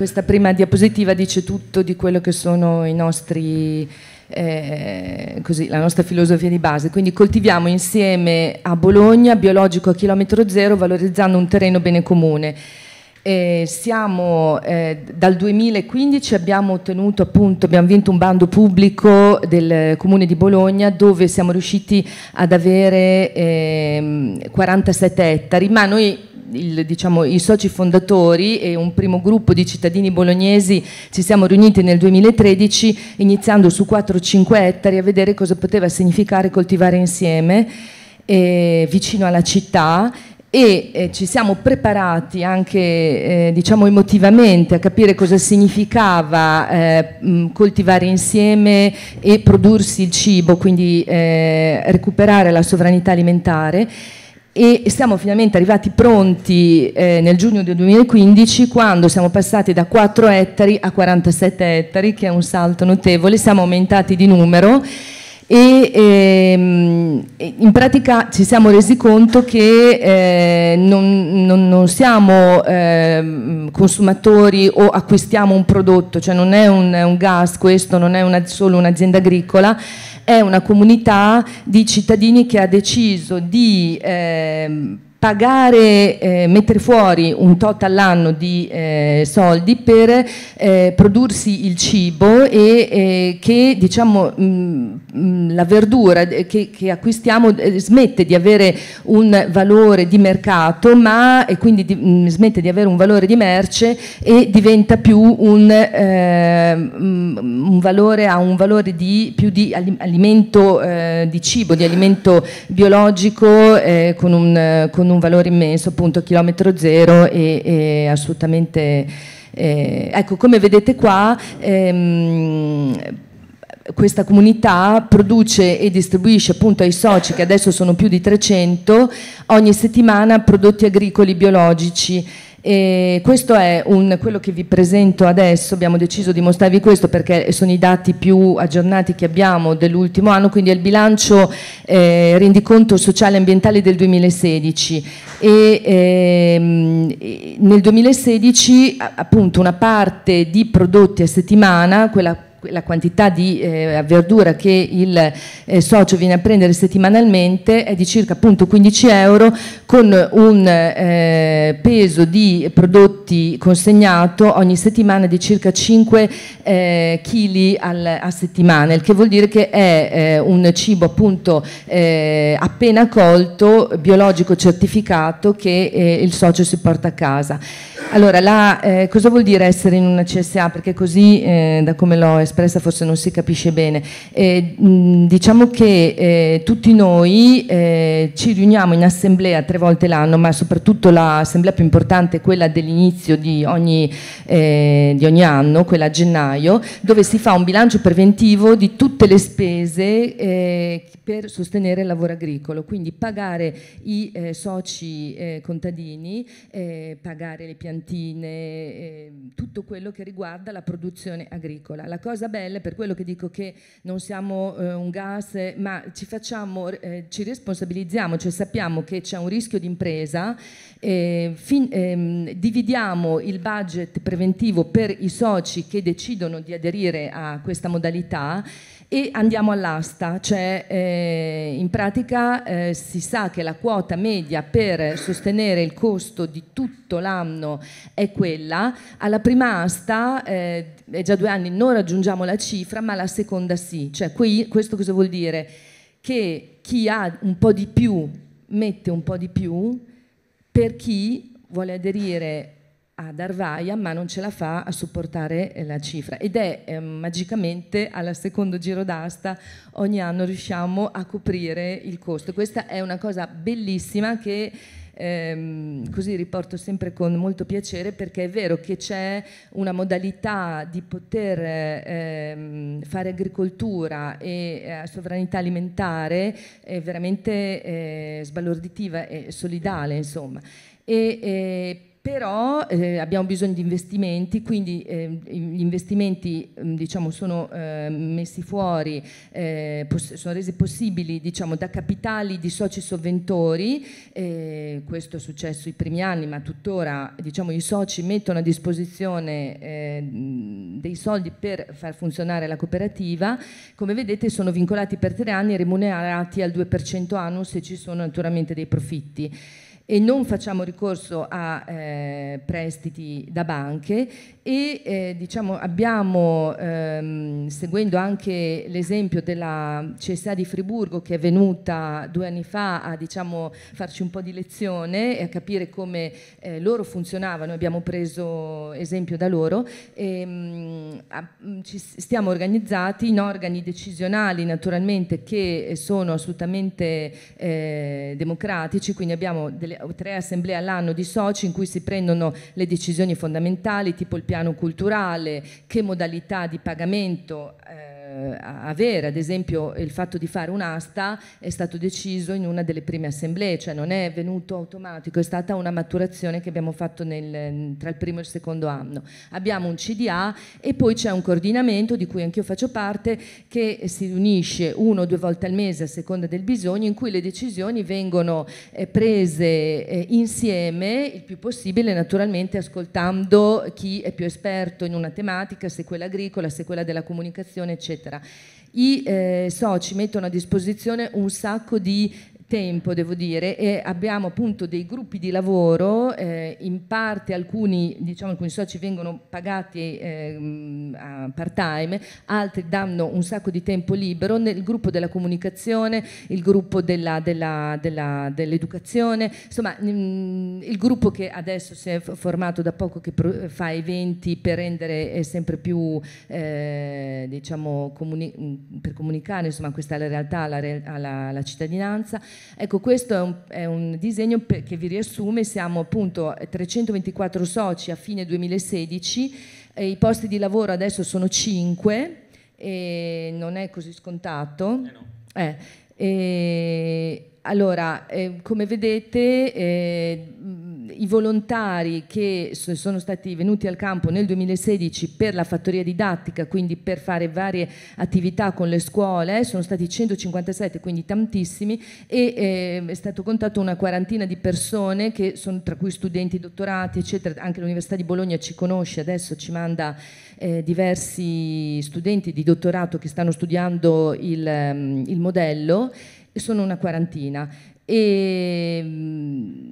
questa prima diapositiva dice tutto di quello che sono i nostri eh, così, la nostra filosofia di base. Quindi coltiviamo insieme a Bologna biologico a chilometro zero valorizzando un terreno bene comune. Eh, siamo, eh, dal 2015 abbiamo, ottenuto, appunto, abbiamo vinto un bando pubblico del Comune di Bologna dove siamo riusciti ad avere eh, 47 ettari, ma noi il, diciamo, i soci fondatori e un primo gruppo di cittadini bolognesi ci siamo riuniti nel 2013 iniziando su 4-5 ettari a vedere cosa poteva significare coltivare insieme eh, vicino alla città e eh, ci siamo preparati anche eh, diciamo emotivamente a capire cosa significava eh, mh, mm, coltivare insieme e prodursi il cibo, quindi eh, recuperare la sovranità alimentare e siamo finalmente arrivati pronti eh, nel giugno del 2015 quando siamo passati da 4 ettari a 47 ettari che è un salto notevole, siamo aumentati di numero e ehm, in pratica ci siamo resi conto che eh, non, non, non, siamo eh, consumatori o acquistiamo un prodotto, cioè non è un, un gas questo, non è una, solo un'azienda agricola, è una comunità di cittadini che ha deciso di... Ehm, pagare, eh, mettere fuori un tot all'anno di eh, soldi per eh, prodursi il cibo e eh, che diciamo, mh, mm, mm, la verdura eh, che, che acquistiamo eh, smette di avere un valore di mercato ma e quindi di, mh, mm, smette di avere un valore di merce e diventa più un, mh, un valore, ha un valore di, più di alimento, di cibo, di alimento biologico con un con un valore immenso, appunto chilometro zero e, e assolutamente... Eh, ecco, come vedete qua... Ehm, questa comunità produce e distribuisce appunto ai soci, che adesso sono più di 300, ogni settimana prodotti agricoli biologici e questo è un, quello che vi presento adesso, abbiamo deciso di mostrarvi questo perché sono i dati più aggiornati che abbiamo dell'ultimo anno, quindi è il bilancio eh, rendiconto sociale e ambientale del 2016 e eh, nel 2016 appunto una parte di prodotti a settimana, quella la quantità di eh, verdura che il eh, socio viene a prendere settimanalmente è di circa appunto 15 euro con un eh, peso di prodotti consegnato ogni settimana di circa 5 kg eh, al, a settimana, il che vuol dire che è eh, un cibo appunto eh, appena colto, biologico certificato che il socio si porta a casa. Allora, la, cosa vuol dire essere in una CSA? Perché così, da come l'ho espresso espressa forse non si capisce bene. Eh, diciamo che eh, tutti noi eh, ci riuniamo in assemblea tre volte l'anno, ma soprattutto l'assemblea più importante è quella dell'inizio di, eh, di, ogni anno, quella a gennaio, dove si fa un bilancio preventivo di tutte le spese eh, per sostenere il lavoro agricolo, quindi pagare i eh, soci contadini, pagare le piantine, tutto quello che riguarda la produzione agricola. La cosa Casabella, per quello che dico che non siamo eh, un gas, ma ci, facciamo, eh, ci responsabilizziamo, cioè sappiamo che c'è un rischio di impresa, eh, fin, ehm, dividiamo il budget preventivo per i soci che decidono di aderire a questa modalità e andiamo all'asta, cioè eh, in pratica eh, si sa che la quota media per sostenere il costo di tutto l'anno è quella, alla prima asta eh, è già due anni non raggiungiamo la cifra ma la seconda sì, cioè qui, questo cosa vuol dire? Che chi ha un po' di più mette un po' di più per chi vuole aderire ad Arvaia ma non ce la fa a supportare eh, la cifra ed è eh, magicamente al secondo giro d'asta ogni anno riusciamo a coprire il costo. Questa è una cosa bellissima che ehm, così riporto sempre con molto piacere perché è vero che c'è una modalità di poter ehm, fare agricoltura e eh, sovranità alimentare eh, veramente sbalorditiva e solidale insomma. E, eh, però eh, abbiamo bisogno di investimenti, quindi eh, gli investimenti mm, diciamo, sono eh, messi fuori, eh, sono resi possibili diciamo, da capitali di soci sovventori, questo è successo i primi anni, ma tuttora diciamo, i soci mettono a disposizione eh, dei soldi per far funzionare la cooperativa, come vedete sono vincolati per tre anni e remunerati al 2% annuo se ci sono naturalmente dei profitti e non facciamo ricorso a eh, prestiti da banche e eh, diciamo, abbiamo, ehm, seguendo anche l'esempio della CSA di Friburgo che è venuta due anni fa a diciamo, farci un po' di lezione e a capire come eh, loro funzionavano, abbiamo preso esempio da loro, e, ehm, mh, a, mm, ci stiamo organizzati in organi decisionali naturalmente che sono assolutamente eh, democratici, quindi abbiamo delle tre assemblee all'anno di soci in cui si prendono le decisioni fondamentali, tipo il piano culturale, che modalità di pagamento. Eh, eh, avere. Ad esempio il fatto di fare un'asta è stato deciso in una delle prime assemblee, cioè non è venuto automatico, è stata una maturazione che abbiamo fatto nel, tra il primo e il secondo anno. Abbiamo un CDA e poi c'è un coordinamento di cui anch'io faccio parte che si riunisce uno o due volte al mese a seconda del bisogno in cui le decisioni vengono eh, prese eh, insieme il più possibile naturalmente ascoltando chi è più esperto in una tematica, se quella agricola, se quella della comunicazione eccetera eccetera. I eh, soci mettono a disposizione un sacco di tempo, devo dire, e abbiamo appunto dei gruppi di lavoro, eh, in parte alcuni, diciamo, alcuni soci vengono pagati eh, part time, altri danno un sacco di tempo libero, nel gruppo della comunicazione, il gruppo dell'educazione, insomma mh, mm, il gruppo che adesso si è formato da poco che fa eventi per rendere eh, sempre più, eh, diciamo, comuni mm, per comunicare insomma, questa realtà alla, alla, alla cittadinanza Ecco, questo è un, è un disegno che vi riassume, siamo appunto 324 soci a fine 2016, eh, i posti di lavoro adesso sono 5 e non è così scontato. Eh no. eh, eh, allora, come vedete eh, i volontari che sono stati venuti al campo nel 2016 per la fattoria didattica, quindi per fare varie attività con le scuole, sono stati 157, quindi tantissimi, e eh, è stato contato una quarantina di persone, che sono, tra cui studenti, dottorati, eccetera. Anche l'Università di Bologna ci conosce adesso, ci manda eh, diversi studenti di dottorato che stanno studiando il, ehm, il modello, sono una quarantina. E, ehm,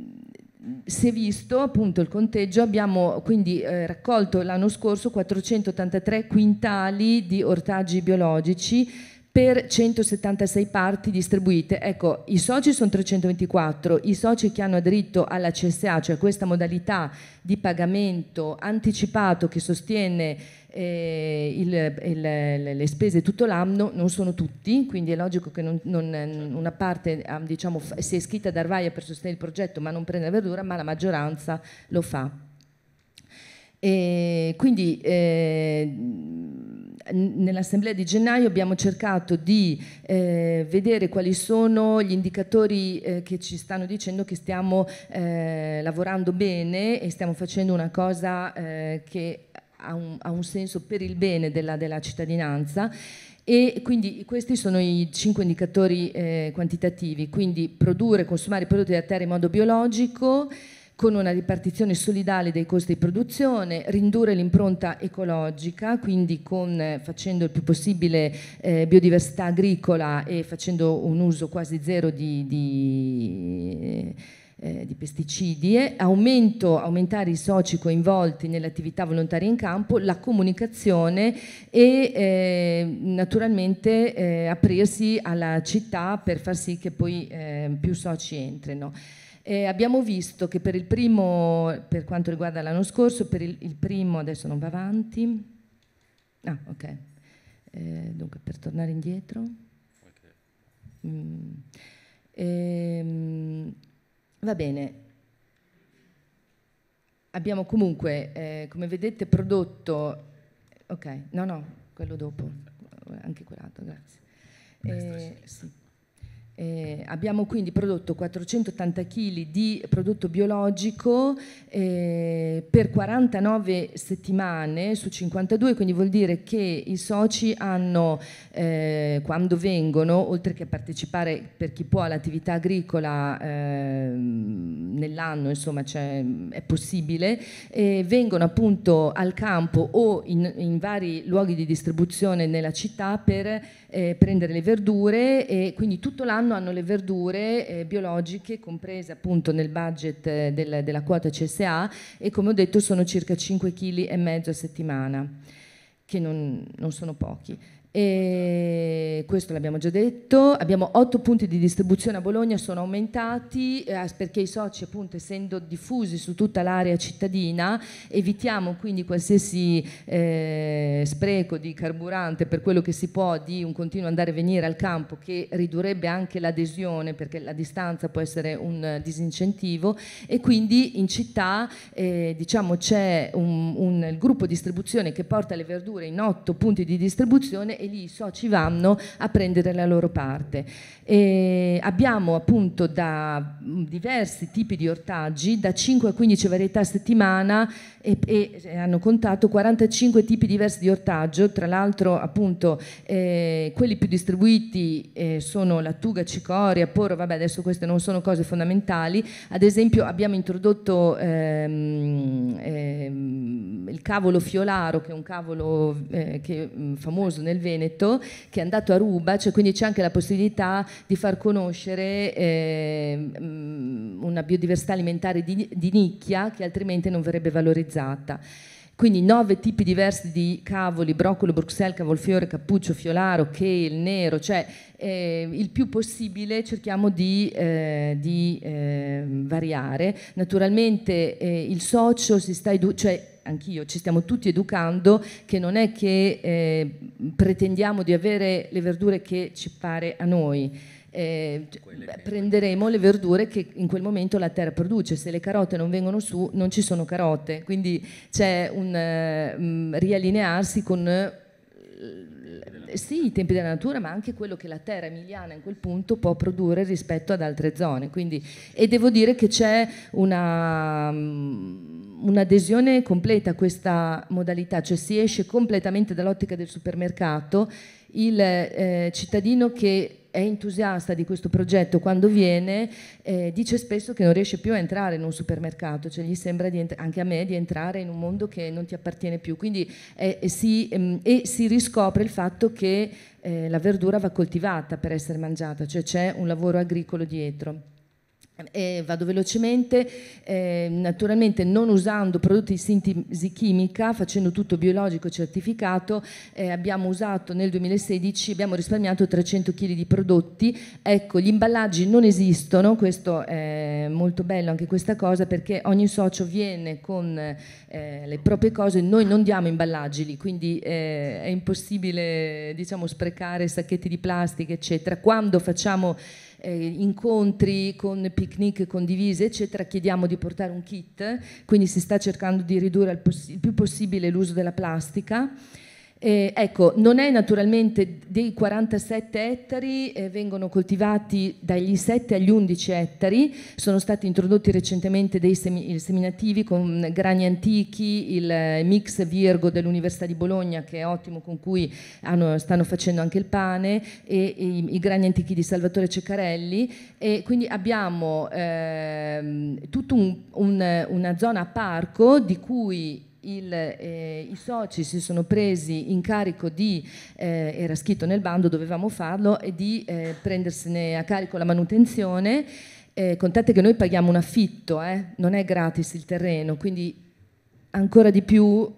si è visto appunto il conteggio, abbiamo quindi eh, raccolto l'anno scorso 483 quintali di ortaggi biologici per 176 parti distribuite. Ecco, i soci sono 324, i soci che hanno aderito alla CSA, cioè questa modalità di pagamento anticipato che sostiene eh, il, il, le spese tutto l'anno, non sono tutti, quindi è logico che non, non, certo. una parte ah, diciamo, si è iscritta ad Arvaia per sostenere il progetto ma non prende la verdura, ma la maggioranza lo fa. E quindi eh, nell'assemblea di gennaio abbiamo cercato di eh, vedere quali sono gli indicatori eh, che ci stanno dicendo che stiamo eh, lavorando bene e stiamo facendo una cosa eh, che ha un, ha un, senso per il bene della, della cittadinanza e quindi questi sono i cinque indicatori eh, quantitativi, quindi produrre e consumare prodotti da terra in modo biologico, con una ripartizione solidale dei costi di produzione, ridurre l'impronta ecologica, quindi con, eh, facendo il più possibile eh, biodiversità agricola e facendo un uso quasi zero di, di eh, di pesticidi, eh, aumento, aumentare i soci coinvolti nelle attività volontarie in campo, la comunicazione e eh, naturalmente eh, aprirsi alla città per far sì che poi eh, più soci entrino. Eh, abbiamo visto che per il primo, per quanto riguarda l'anno scorso, per il, il, primo, adesso non va avanti, ah ok, eh, dunque per tornare indietro, okay. mm. ehm, va bene, abbiamo comunque, eh, come vedete, prodotto, ok, no no, quello dopo, anche quell'altro, grazie. Destra, eh, sì. Eh, abbiamo quindi prodotto 480 kg di prodotto biologico eh, per 49 settimane su 52, quindi vuol dire che i soci hanno, eh, quando vengono, oltre che partecipare per chi può all'attività agricola ehm, nell'anno, insomma cioè, è possibile, vengono appunto al campo o in, in, vari luoghi di distribuzione nella città per eh, prendere le verdure e quindi tutto l'anno quest'anno hanno le verdure eh, biologiche comprese appunto nel budget eh, del, della quota CSA e come ho detto sono circa 5,5 kg a settimana, che non, non sono pochi. E questo l'abbiamo già detto, abbiamo otto punti di distribuzione a Bologna, sono aumentati eh, perché i soci appunto essendo diffusi su tutta l'area cittadina evitiamo quindi qualsiasi eh, spreco di carburante per quello che si può di un continuo andare e venire al campo che ridurrebbe anche l'adesione perché la distanza può essere un disincentivo e quindi in città eh, diciamo c'è un, un gruppo distribuzione che porta le verdure in otto punti di distribuzione e lì i soci vanno a prendere la loro parte. E abbiamo appunto da diversi tipi di ortaggi, da 5 a 15 varietà a settimana e, e eh, hanno contato 45 tipi diversi di ortaggio, tra l'altro appunto eh, quelli più distribuiti eh, sono lattuga, cicoria, poro, vabbè adesso queste non sono cose fondamentali, ad esempio abbiamo introdotto ehm, ehm, il cavolo fiolaro che è un cavolo eh, che, famoso nel Veneto Veneto che è andato a Ruba, cioè quindi c'è anche la possibilità di far conoscere eh, una biodiversità alimentare di, di nicchia che altrimenti non verrebbe valorizzata. Quindi nove tipi diversi di cavoli, broccolo, bruxelles, cavolfiore, cappuccio, fiolaro, kale, nero, cioè eh, il più possibile cerchiamo di, eh, di eh, variare. Naturalmente eh, il socio si sta educando, cioè anch'io, ci stiamo tutti educando che non è che eh, pretendiamo di avere le verdure che ci pare a noi eh, prenderemo le verdure che in quel momento la terra produce, se le carote non vengono su non ci sono carote, quindi c'è un eh, mm, riallinearsi con eh, sì, i tempi della natura, ma anche quello che la terra emiliana in quel punto può produrre rispetto ad altre zone. Quindi, e devo dire che c'è una... Um, un'adesione completa a questa modalità, cioè si esce completamente dall'ottica del supermercato, il eh, cittadino che è entusiasta di questo progetto quando viene eh, dice spesso che non riesce più a entrare in un supermercato, cioè gli sembra anche a me di entrare in un mondo che non ti appartiene più. Quindi eh, eh, si, ehm, e si riscopre il fatto che eh, la verdura va coltivata per essere mangiata, cioè c'è un lavoro agricolo dietro. Eh, vado velocemente, eh, naturalmente non usando prodotti di sintesi chimica, facendo tutto biologico certificato, eh, abbiamo usato nel 2016, abbiamo risparmiato 300 kg di prodotti, ecco gli imballaggi non esistono, questo è molto bello anche questa cosa perché ogni socio viene con eh, le proprie cose, noi non diamo imballaggi lì, quindi eh, è impossibile diciamo, sprecare sacchetti di plastica eccetera, quando facciamo eh, incontri con picnic condivise, eccetera, chiediamo di portare un kit, quindi si sta cercando di ridurre il, poss- il più possibile l'uso della plastica. Eh, ecco, non è naturalmente dei 47 ettari, eh, vengono coltivati dagli 7 agli 11 ettari, sono stati introdotti recentemente dei semi, eh, seminativi con grani antichi, il eh, mix Virgo dell'Università di Bologna che è ottimo con cui hanno, stanno facendo anche il pane e, e i, i, grani antichi di Salvatore Ceccarelli e quindi abbiamo eh, tutta un, un, una zona parco di cui il, eh, i soci si sono presi in carico di, eh, era scritto nel bando, dovevamo farlo, e di eh, prendersene a carico la manutenzione. Eh, contate che noi paghiamo un affitto, eh, non è gratis il terreno, quindi ancora di più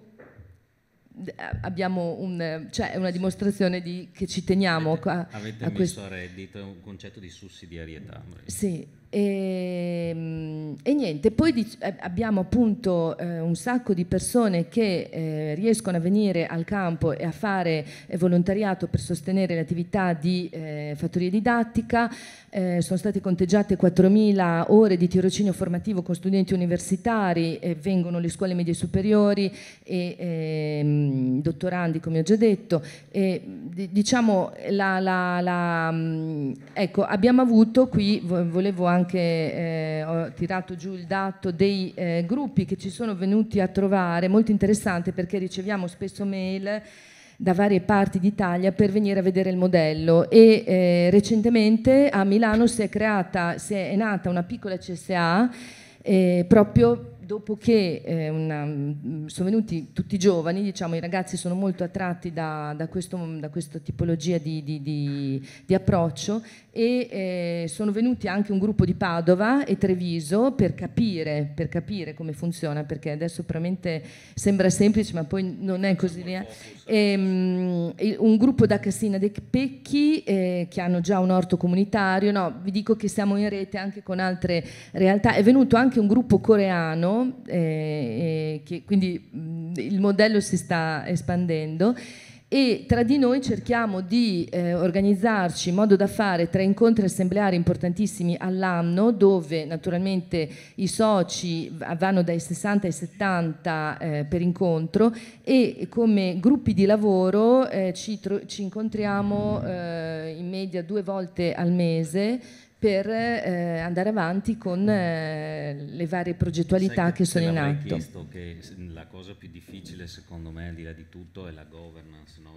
eh, abbiamo un, cioè una dimostrazione di, che ci teniamo. Avete, a, avete a messo questo. a reddito un concetto di sussidiarietà. Sì, e, ehm, e, niente, poi di, eh, abbiamo appunto eh, un sacco di persone che eh, riescono a venire al campo e a fare eh, volontariato per sostenere l'attività di eh, fattoria didattica, eh, sono state conteggiate 4.000 ore di tirocinio formativo con studenti universitari, vengono le scuole medie superiori e ehm, dottorandi come ho già detto, e, diciamo la, la, la, mm, ecco, abbiamo avuto qui, volevo anche anche, eh, ho tirato giù il dato dei eh, gruppi che ci sono venuti a trovare, molto interessante perché riceviamo spesso mail da varie parti d'Italia per venire a vedere il modello e eh, recentemente a Milano si è, creata, si è nata una piccola CSA eh, proprio dopo che eh, una, mm, sono venuti tutti giovani, diciamo, i ragazzi sono molto attratti da, da, questo, da questa tipologia di, di, di, di approccio e eh, sono venuti anche un gruppo di Padova e Treviso per capire, per capire come funziona, perché adesso veramente sembra semplice, ma poi non è così. E, eh. um, ehm, un gruppo da Cassina dei Pecchi eh, che hanno già un orto comunitario, no, vi dico che siamo in rete anche con altre realtà, è venuto anche un gruppo coreano eh, eh, che, quindi mh, mm, il modello si sta espandendo e tra di noi cerchiamo di eh, organizzarci in modo da fare tre incontri assembleari importantissimi all'anno dove naturalmente i soci vanno dai 60 ai 70 eh, per incontro e come gruppi di lavoro eh, ci, ci, incontriamo eh, in media due volte al mese per eh, andare avanti con mm. eh, le varie progettualità che, che, sono in atto. visto che la cosa più difficile secondo me al di là di tutto è la governance. No?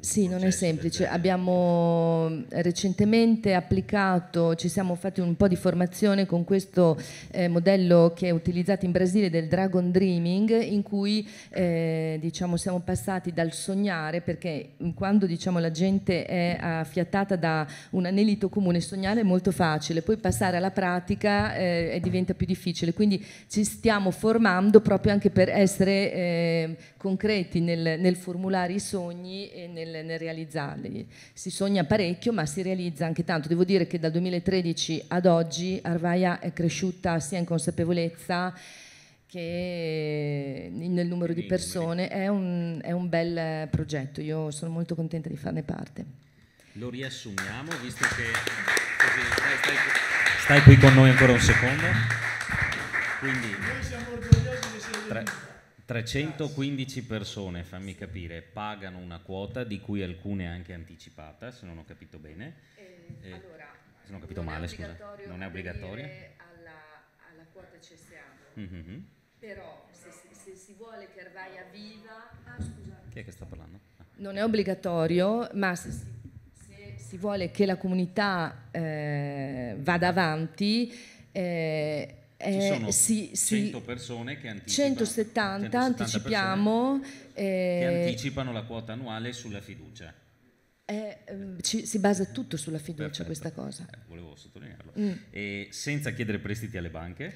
sì, non è semplice. Abbiamo eh, recentemente applicato, ci siamo fatti un po' di formazione con questo eh, modello che è utilizzato in Brasile del Dragon Dreaming in cui eh, diciamo, siamo passati dal sognare perché quando diciamo, la gente è affiattata da un anelito comune, sognare è molto facile facile, poi passare alla pratica eh, diventa più difficile, quindi ci stiamo formando proprio anche per essere eh, concreti nel, nel, formulare i sogni e nel, nel, realizzarli. Si sogna parecchio ma si realizza anche tanto, devo dire che dal 2013 ad oggi Arvaia è cresciuta sia in consapevolezza che nel numero di persone è un, è un bel progetto, io sono molto contenta di farne parte lo riassumiamo, visto che così, stai, stai, stai, qui con noi ancora un secondo. Quindi, 315 persone, fammi capire, pagano una quota, di cui alcune anche anticipata, se non ho capito bene. Eh, eh, allora, se non ho capito non male, scusa. Non è obbligatoria. Alla, alla quota CSA. Mm-hmm. Però se, se, si vuole che a viva... Ah, scusate. Chi è che sta parlando? Ah. Non è obbligatorio, ma se si si vuole che la comunità eh, vada avanti. Eh, Ci eh, sono sì, 100 sì, persone che anticipano, 170, 170 anticipiamo eh, che anticipano la quota annuale sulla fiducia. Eh, ehm, ci, si basa tutto sulla fiducia Perfetto. questa cosa. volevo sottolinearlo. Mm. senza chiedere prestiti alle banche.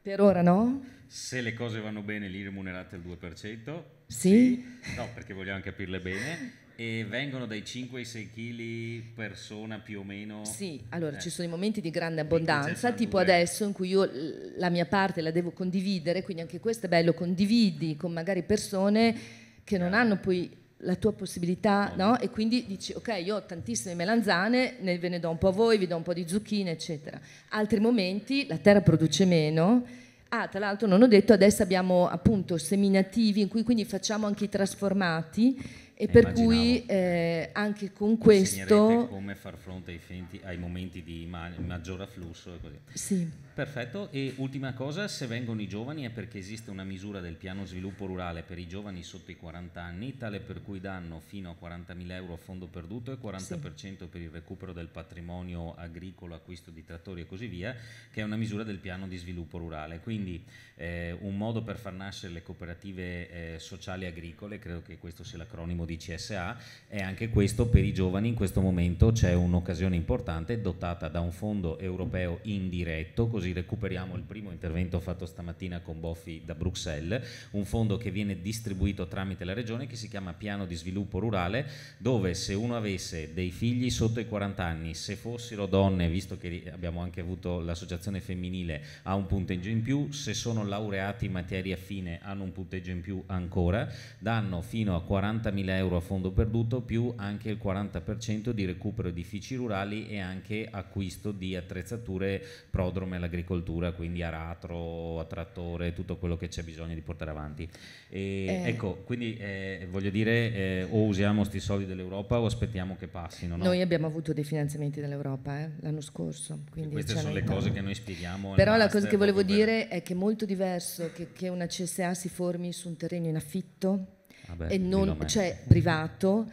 Per ora no? Se le cose vanno bene, li rimunerate al 2%. Sì. sì. No, perché vogliamo capirle bene. E vengono dai 5 ai 6 kg persona più o meno? Sì, allora eh. ci sono i momenti di grande abbondanza, tipo adesso in cui io la mia parte la devo condividere, quindi anche questo è bello, condividi con magari persone che non eh. hanno poi la tua possibilità, no? E quindi dici, ok, io ho tantissime melanzane, ne, ve ne do un po' a voi, vi do un po' di zucchine, eccetera. Altri momenti la terra produce meno. Ah, tra l'altro non ho detto, adesso abbiamo appunto seminativi in cui quindi facciamo anche i trasformati e, eh, per cui eh, anche con questo... come far fronte ai, finti, ai momenti di ma maggior afflusso e così. Sì. Perfetto, e ultima cosa, se vengono i giovani è perché esiste una misura del piano sviluppo rurale per i giovani sotto i 40 anni, tale per cui danno fino a 40.000 euro a fondo perduto e 40% sì. per il recupero del patrimonio agricolo, acquisto di trattori e così via, che è una misura del piano di sviluppo rurale. Quindi eh, un modo per far nascere le cooperative eh, sociali agricole, credo che questo sia l'acronimo di di CSA e anche questo per i giovani in questo momento c'è un'occasione importante dotata da un fondo europeo indiretto, così recuperiamo il primo intervento fatto stamattina con Boffi da Bruxelles, un fondo che viene distribuito tramite la regione che si chiama Piano di Sviluppo Rurale, dove se uno avesse dei figli sotto i 40 anni, se fossero donne, visto che abbiamo anche avuto l'associazione femminile, ha un punteggio in più, se sono laureati in materia fine hanno un punteggio in più ancora, danno fino a 40.000 euro euro a fondo perduto più anche il 40% di recupero edifici rurali e anche acquisto di attrezzature prodrome all'agricoltura, quindi aratro, trattore, tutto quello che c'è bisogno di portare avanti. E, eh. Ecco, quindi eh, voglio dire eh, o usiamo questi soldi dell'Europa o aspettiamo che passino. No? Noi abbiamo avuto dei finanziamenti dall'Europa eh, l'anno scorso. Queste sono le cose che noi spieghiamo. Però la cosa che volevo dire per... è che è molto diverso che, che una CSA si formi su un terreno in affitto ah beh, non, cioè privato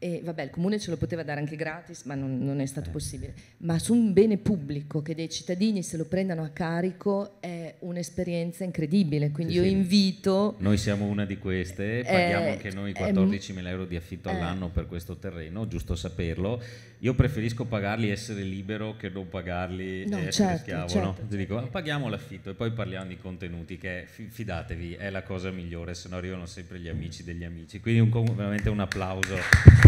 e vabbè, il comune ce lo poteva dare anche gratis, ma non, non è stato possibile. Ma su un bene pubblico che dei cittadini se lo prendano a carico è un'esperienza incredibile. Quindi sì, io sì. invito. Noi siamo una di queste, eh, paghiamo anche noi 14 14.000 euro di affitto eh, all'anno per questo terreno, giusto saperlo. Io preferisco pagarli e essere libero che non pagarli no, e essere certo, schiavo. Certo, no? certo. Ti Dico, certo. paghiamo l'affitto e poi parliamo di contenuti, che fidatevi, è la cosa migliore, se no arrivano sempre gli amici degli amici. Quindi un, veramente un applauso.